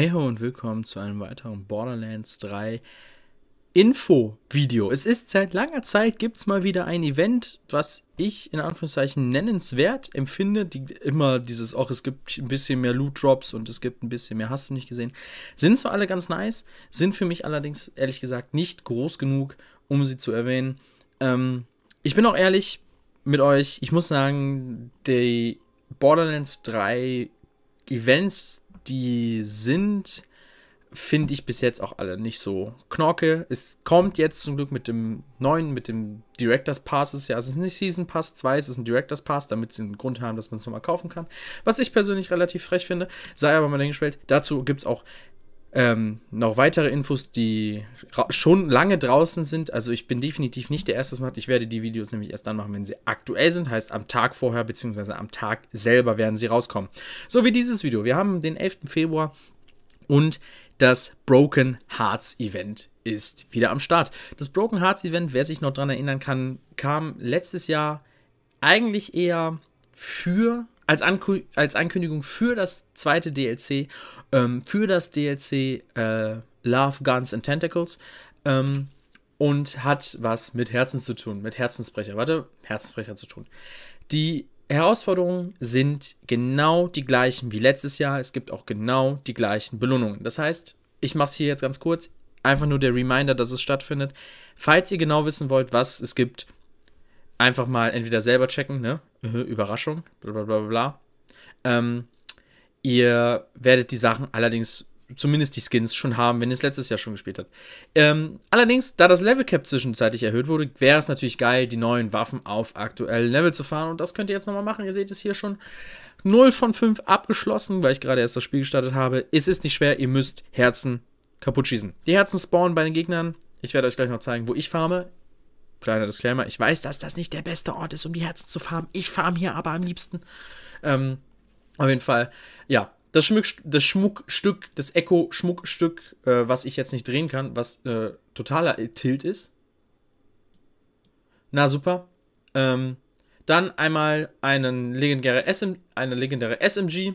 Hey ho und willkommen zu einem weiteren Borderlands 3 Info-Video. Es ist seit langer Zeit, gibt es mal wieder ein Event, was ich in Anführungszeichen nennenswert empfinde. Die, immer dieses, auch es gibt ein bisschen mehr Loot-Drops und es gibt ein bisschen mehr, hast du nicht gesehen. Sind zwar alle ganz nice, sind für mich allerdings ehrlich gesagt nicht groß genug, um sie zu erwähnen. Ähm, ich bin auch ehrlich mit euch, ich muss sagen, die Borderlands 3 Events die sind, finde ich bis jetzt auch alle nicht so knorke. Es kommt jetzt zum Glück mit dem neuen, mit dem Directors Pass. Es ist ja, es ist nicht Season Pass 2, es ist ein Directors Pass, damit sie einen Grund haben, dass man es nochmal kaufen kann. Was ich persönlich relativ frech finde, sei aber mal dahingestellt. Dazu gibt es auch ähm, noch weitere Infos, die schon lange draußen sind. Also ich bin definitiv nicht der Erste, das macht. Ich werde die Videos nämlich erst dann machen, wenn sie aktuell sind. Heißt am Tag vorher beziehungsweise am Tag selber werden sie rauskommen. So wie dieses Video. Wir haben den 11. Februar und das Broken Hearts Event ist wieder am Start. Das Broken Hearts Event, wer sich noch daran erinnern kann, kam letztes Jahr eigentlich eher für als, Anku als Ankündigung für das zweite DLC, ähm, für das DLC äh, Love, Guns and Tentacles. Ähm, und hat was mit Herzen zu tun, mit Herzensbrecher. Warte, Herzensbrecher zu tun. Die Herausforderungen sind genau die gleichen wie letztes Jahr. Es gibt auch genau die gleichen Belohnungen. Das heißt, ich mache es hier jetzt ganz kurz. Einfach nur der Reminder, dass es stattfindet. Falls ihr genau wissen wollt, was es gibt, einfach mal entweder selber checken, ne? Mhm, Überraschung, bla bla bla bla. Ähm, ihr werdet die Sachen allerdings, zumindest die Skins, schon haben, wenn ihr es letztes Jahr schon gespielt habt. Ähm, allerdings, da das Level Cap zwischenzeitlich erhöht wurde, wäre es natürlich geil, die neuen Waffen auf aktuellen Level zu fahren. Und das könnt ihr jetzt nochmal machen. Ihr seht es hier schon. 0 von 5 abgeschlossen, weil ich gerade erst das Spiel gestartet habe. Es ist nicht schwer, ihr müsst Herzen kaputt schießen. Die Herzen spawnen bei den Gegnern. Ich werde euch gleich noch zeigen, wo ich farme kleiner Disclaimer, ich weiß, dass das nicht der beste Ort ist, um die Herzen zu farmen. Ich farm hier aber am liebsten. Ähm, auf jeden Fall, ja, das, Schmuck, das Schmuckstück, das Echo-Schmuckstück, äh, was ich jetzt nicht drehen kann, was äh, totaler Tilt ist. Na super. Ähm, dann einmal einen legendäre SM, eine legendäre SMG,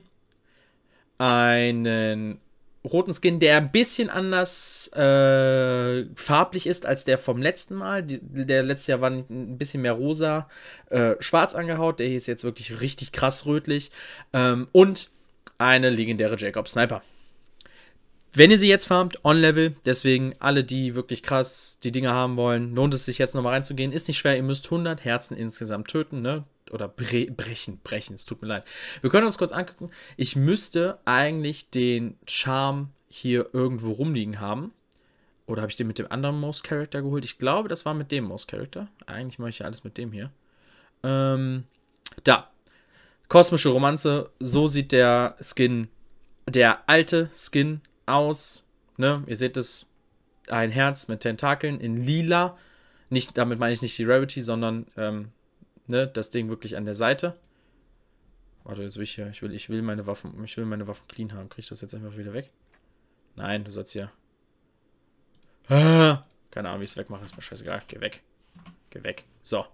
einen roten Skin, der ein bisschen anders äh, farblich ist als der vom letzten Mal. Die, der letzte Jahr war ein bisschen mehr rosa, äh, schwarz angehaut. Der hier ist jetzt wirklich richtig krass rötlich. Ähm, und eine legendäre Jacob Sniper. Wenn ihr sie jetzt farmt, on-level, deswegen alle, die wirklich krass die Dinge haben wollen, lohnt es sich jetzt nochmal reinzugehen. Ist nicht schwer, ihr müsst 100 Herzen insgesamt töten, ne? oder bre brechen, brechen, es tut mir leid. Wir können uns kurz angucken. Ich müsste eigentlich den Charm hier irgendwo rumliegen haben. Oder habe ich den mit dem anderen Mouse Character geholt? Ich glaube, das war mit dem Mouse Character. Eigentlich mache ich ja alles mit dem hier. Ähm, da. Kosmische Romanze. So sieht der Skin, der alte Skin aus. Ne? Ihr seht es. Ein Herz mit Tentakeln in lila. Nicht, damit meine ich nicht die Rarity, sondern ähm, ne, das Ding wirklich an der Seite. Warte, jetzt will ich hier, ich will, ich will meine Waffen, ich will meine Waffen clean haben. Kriege ich das jetzt einfach wieder weg? Nein, du sollst hier. Ah, keine Ahnung, wie ich es wegmache, ist mir scheißegal. Geh weg. Geh weg. So.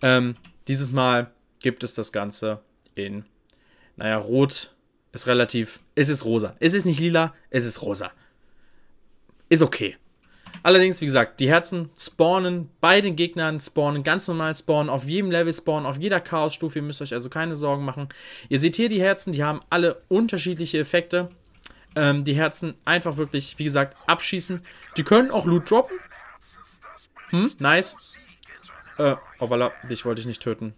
Ähm, dieses Mal gibt es das Ganze in, naja, rot ist relativ, es ist rosa. Es ist nicht lila, es ist rosa. Ist okay. Allerdings, wie gesagt, die Herzen spawnen bei den Gegnern, spawnen ganz normal, spawnen auf jedem Level, spawnen auf jeder Chaos-Stufe. Ihr müsst euch also keine Sorgen machen. Ihr seht hier die Herzen, die haben alle unterschiedliche Effekte. Ähm, die Herzen einfach wirklich, wie gesagt, abschießen. Die können auch Loot droppen. Hm, nice. Äh, oh, voilà, dich wollte ich nicht töten.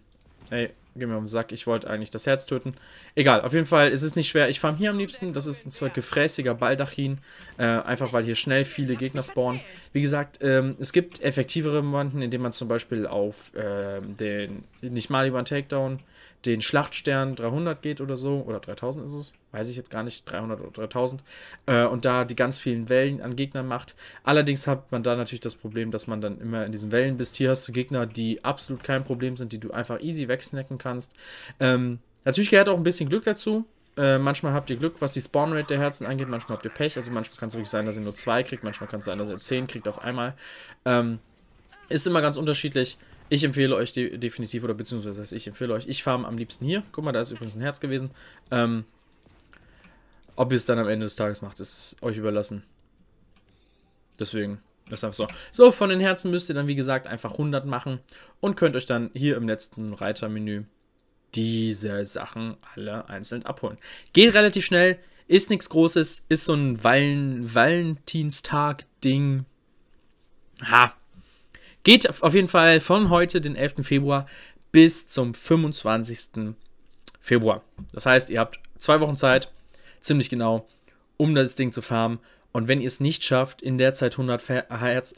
Ey, Geh mir auf den Sack, ich wollte eigentlich das Herz töten. Egal, auf jeden Fall ist es nicht schwer. Ich farm hier am liebsten, das ist ein zwar gefräßiger Baldachin, äh, einfach weil hier schnell viele Gegner spawnen. Wie gesagt, ähm, es gibt effektivere Manten, indem man zum Beispiel auf äh, den nicht mal maliban takedown den Schlachtstern 300 geht oder so, oder 3000 ist es, weiß ich jetzt gar nicht, 300 oder 3000, äh, und da die ganz vielen Wellen an Gegnern macht. Allerdings hat man da natürlich das Problem, dass man dann immer in diesen Wellen bist. Hier hast du Gegner, die absolut kein Problem sind, die du einfach easy wegsnacken kannst. Ähm, natürlich gehört auch ein bisschen Glück dazu. Äh, manchmal habt ihr Glück, was die Spawnrate der Herzen angeht, manchmal habt ihr Pech. Also manchmal kann es wirklich sein, dass ihr nur zwei kriegt, manchmal kann es sein, dass ihr zehn kriegt auf einmal. Ähm, ist immer ganz unterschiedlich. Ich empfehle euch de definitiv, oder beziehungsweise das heißt, ich empfehle euch, ich farm am liebsten hier. Guck mal, da ist übrigens ein Herz gewesen. Ähm, ob ihr es dann am Ende des Tages macht, ist euch überlassen. Deswegen, das ist einfach so. So, von den Herzen müsst ihr dann, wie gesagt, einfach 100 machen und könnt euch dann hier im letzten Reitermenü diese Sachen alle einzeln abholen. Geht relativ schnell, ist nichts Großes, ist so ein Valen Valentinstag-Ding. Ha, Geht auf jeden Fall von heute, den 11. Februar, bis zum 25. Februar. Das heißt, ihr habt zwei Wochen Zeit, ziemlich genau, um das Ding zu farmen. Und wenn ihr es nicht schafft, in der Zeit 100, Herz,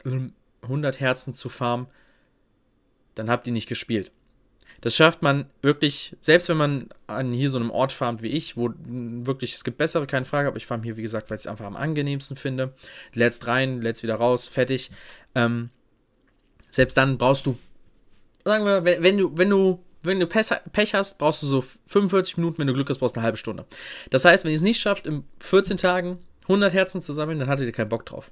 100 Herzen zu farmen, dann habt ihr nicht gespielt. Das schafft man wirklich, selbst wenn man an hier so einem Ort farmt wie ich, wo wirklich, es gibt bessere, keine Frage, aber ich farm hier, wie gesagt, weil ich es einfach am angenehmsten finde. Letzt rein, letzt wieder raus, fertig. Ähm, selbst dann brauchst du, sagen wir, wenn, wenn du, wenn du wenn du Pech hast, brauchst du so 45 Minuten, wenn du Glück hast, brauchst du eine halbe Stunde. Das heißt, wenn ihr es nicht schafft, in 14 Tagen 100 Herzen zu sammeln, dann hattet ihr keinen Bock drauf.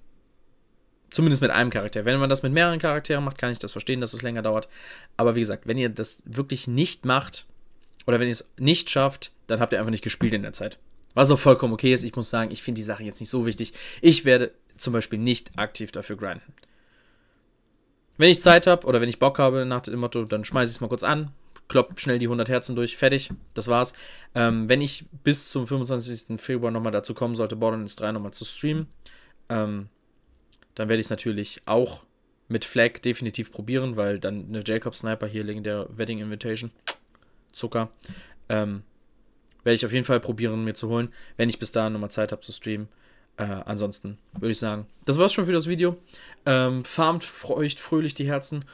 Zumindest mit einem Charakter. Wenn man das mit mehreren Charakteren macht, kann ich das verstehen, dass es länger dauert. Aber wie gesagt, wenn ihr das wirklich nicht macht oder wenn ihr es nicht schafft, dann habt ihr einfach nicht gespielt in der Zeit. Was auch vollkommen okay ist. Ich muss sagen, ich finde die Sache jetzt nicht so wichtig. Ich werde zum Beispiel nicht aktiv dafür grinden. Wenn ich Zeit habe oder wenn ich Bock habe nach dem Motto, dann schmeiße ich es mal kurz an, klopp schnell die 100 Herzen durch, fertig, das war's. Ähm, wenn ich bis zum 25. Februar nochmal dazu kommen sollte, Borderlands 3 nochmal zu streamen, ähm, dann werde ich es natürlich auch mit Flag definitiv probieren, weil dann eine Jacob Sniper hier der Wedding Invitation, Zucker, ähm, werde ich auf jeden Fall probieren, mir zu holen, wenn ich bis dahin nochmal Zeit habe zu streamen. Äh, ansonsten würde ich sagen, das war's schon für das Video. Ähm, farmt euch fröhlich die Herzen.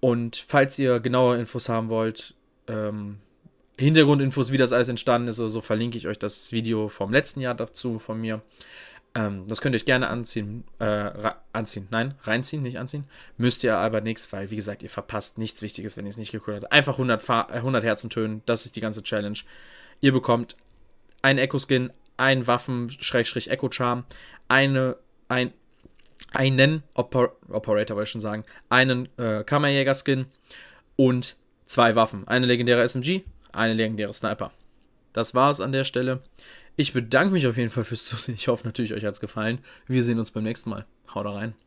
Und falls ihr genauere Infos haben wollt, ähm, Hintergrundinfos, wie das alles entstanden ist, so, also verlinke ich euch das Video vom letzten Jahr dazu von mir. Ähm, das könnt ihr euch gerne anziehen, äh, anziehen, nein, reinziehen, nicht anziehen. Müsst ihr aber nichts, weil, wie gesagt, ihr verpasst nichts Wichtiges, wenn ihr es nicht gekühlt habt. Einfach 100, 100 Herzen tönen, das ist die ganze Challenge. Ihr bekommt einen Echo-Skin, ein Waffen-Echo-Charm, eine, ein, einen Oper Operator, wollte ich schon sagen, einen äh, Kammerjäger-Skin und zwei Waffen. Eine legendäre SMG, eine legendäre Sniper. Das war es an der Stelle. Ich bedanke mich auf jeden Fall fürs Zusehen. Ich hoffe natürlich, euch hat es gefallen. Wir sehen uns beim nächsten Mal. Haut rein.